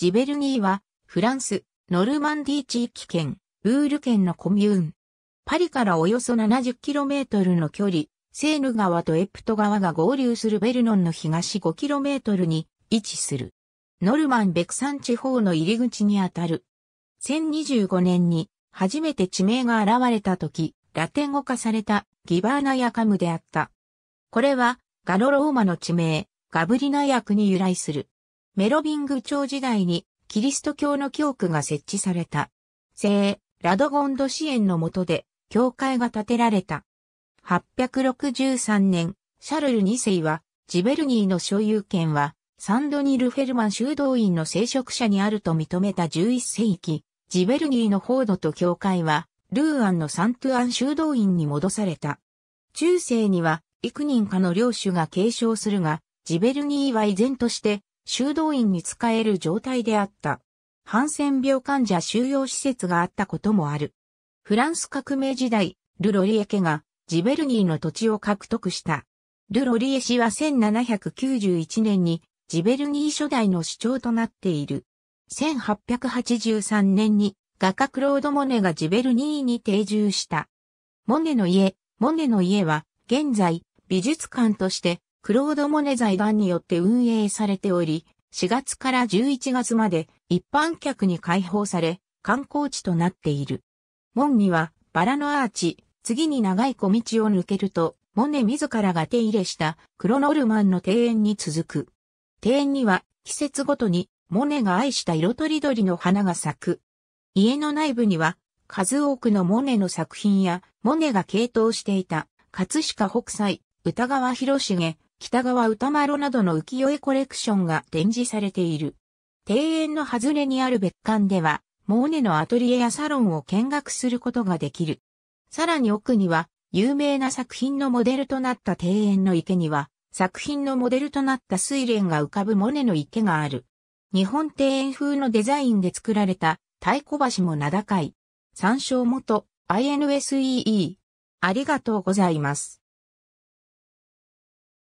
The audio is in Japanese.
ジベルニーは、フランス、ノルマンディ地域圏、ブール県のコミューン。パリからおよそ 70km の距離、セーヌ川とエプト川が合流するベルノンの東 5km に位置する。ノルマン・ベクサン地方の入り口にあたる。1025年に初めて地名が現れた時、ラテン語化されたギバーナヤカムであった。これはガロローマの地名、ガブリナ役に由来する。メロビング朝時代にキリスト教の教区が設置された。聖、ラドゴンド支援の下で、教会が建てられた。863年、シャルル2世は、ジベルニーの所有権は、サンドニル・フェルマン修道院の聖職者にあると認めた11世紀、ジベルニーのフォードと教会は、ルーアンのサントゥアン修道院に戻された。中世には、幾人かの領主が継承するが、ジベルニーは依然として、修道院に使える状態であった。ハンセン病患者収容施設があったこともある。フランス革命時代、ルロリエ家がジベルニーの土地を獲得した。ルロリエ氏は1791年にジベルニー初代の主張となっている。1883年に画家クロード・モネがジベルニーに定住した。モネの家、モネの家は現在美術館としてクロード・モネ財団によって運営されており、4月から11月まで一般客に開放され、観光地となっている。門にはバラのアーチ、次に長い小道を抜けると、モネ自らが手入れしたクロノルマンの庭園に続く。庭園には季節ごとにモネが愛した色とりどりの花が咲く。家の内部には数多くのモネの作品やモネが傾倒していた葛飾北斎、歌川広重、北川歌丸などの浮世絵コレクションが展示されている。庭園の外れにある別館では、モーネのアトリエやサロンを見学することができる。さらに奥には、有名な作品のモデルとなった庭園の池には、作品のモデルとなった水蓮が浮かぶモネの池がある。日本庭園風のデザインで作られた太鼓橋も名高い。参照元 INSEE。ありがとうございます。